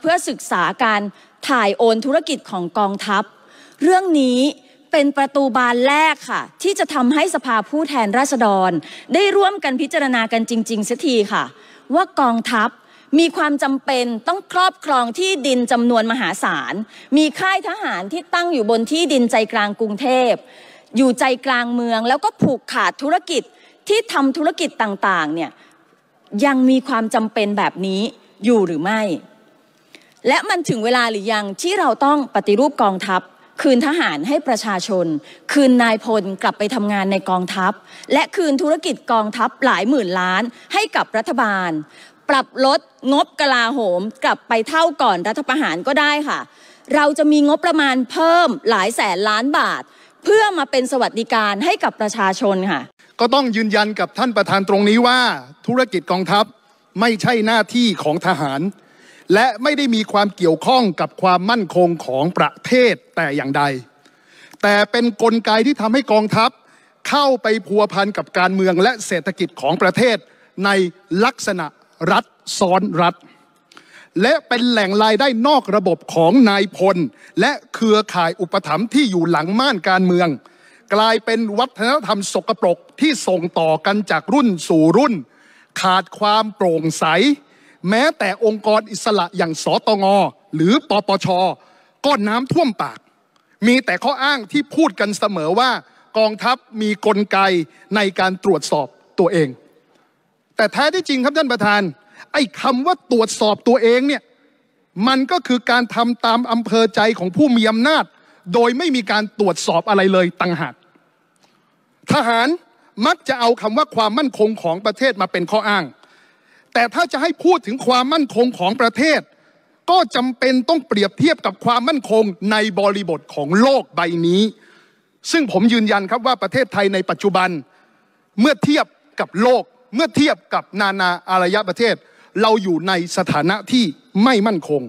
เพื่อศึกษาการถ่ายโอนธุรกิจของกองทัพ เรื่องนี้เป็นประตูบานแรกค่ะ ที่จะทำให้สภาผู้แทนราษฎร ได้ร่วมกันพิจารณากันจริงๆสักทีค่ะ ว่ากองทัพมีความจำเป็นต้องครอบครองที่ดินจำนวนมหาศาล มีค่ายทหารที่ตั้งอยู่บนที่ดินใจกลางกรุงเทพ อยู่ใจกลางเมืองแล้วก็ผูกขาดธุรกิจที่ทำธุรกิจต่างๆเนี่ยยังมีความจำเป็นแบบนี้อยู่หรือไม่และมันถึงเวลาหรือยังที่เราต้องปฏิรูปกองทัพ คืนทหารให้ประชาชน คืนนายพลกลับไปทำงานในกองทัพ และคืนธุรกิจกองทัพหลายหมื่นล้านให้กับรัฐบาล ปรับลดงบกลาโหม กลับไปเท่าก่อนรัฐประหารก็ได้ค่ะ เราจะมีงบประมาณเพิ่มหลายแสนล้านบาท เพื่อมาเป็นสวัสดิการให้กับประชาชนค่ะ ก็ต้องยืนยันกับท่านประธานตรงนี้ว่า ธุรกิจกองทัพไม่ใช่หน้าที่ของทหารและไม่ได้มีความเกี่ยวข้องกับความมั่นคงของประเทศแต่อย่างใด แต่เป็นนกลไกที่ทำให้กองทัพ เข้าไปพัวพันกับการเมืองและเศรษฐกิจของประเทศ ในลักษณะรัฐซ้อนรัฐ และเป็นแหล่งรายได้นอกระบบของนายพลและเครือข่ายอุปถัมภ์ที่อยู่หลังม่านการเมือง กลายเป็นวัฒนธรรมสกปรกที่ส่งต่อกันจากรุ่นสู่รุ่น ขาดความโปร่งใสแม้แต่องค์กรอิสระอย่างสตงหรือปปชก็น้ำท่วมปาก มีแต่ข้ออ้างที่พูดกันเสมอว่า กองทัพมีกลไกในการตรวจสอบตัวเอง แต่แท้ที่จริงครับท่านประธาน ไอ้คำว่าตรวจสอบตัวเองเนี่ยมันก็คือการทำตามอำเภอใจของผู้มีอำนาจ โดยไม่มีการตรวจสอบอะไรเลยต่างหากทหารมักจะเอาคำว่าความมั่นคงของประเทศมาเป็นข้ออ้างแต่ถ้าจะให้พูดถึงความมั่นคงของประเทศ ก็จำเป็นต้องเปรียบเทียบกับความมั่นคงในบริบทของโลกใบนี้ ซึ่งผมยืนยันครับว่าประเทศไทยในปัจจุบันเมื่อเทียบกับโลกเมื่อเทียบกับนานาอารยประเทศ เราอยู่ในสถานะที่ไม่มั่นคง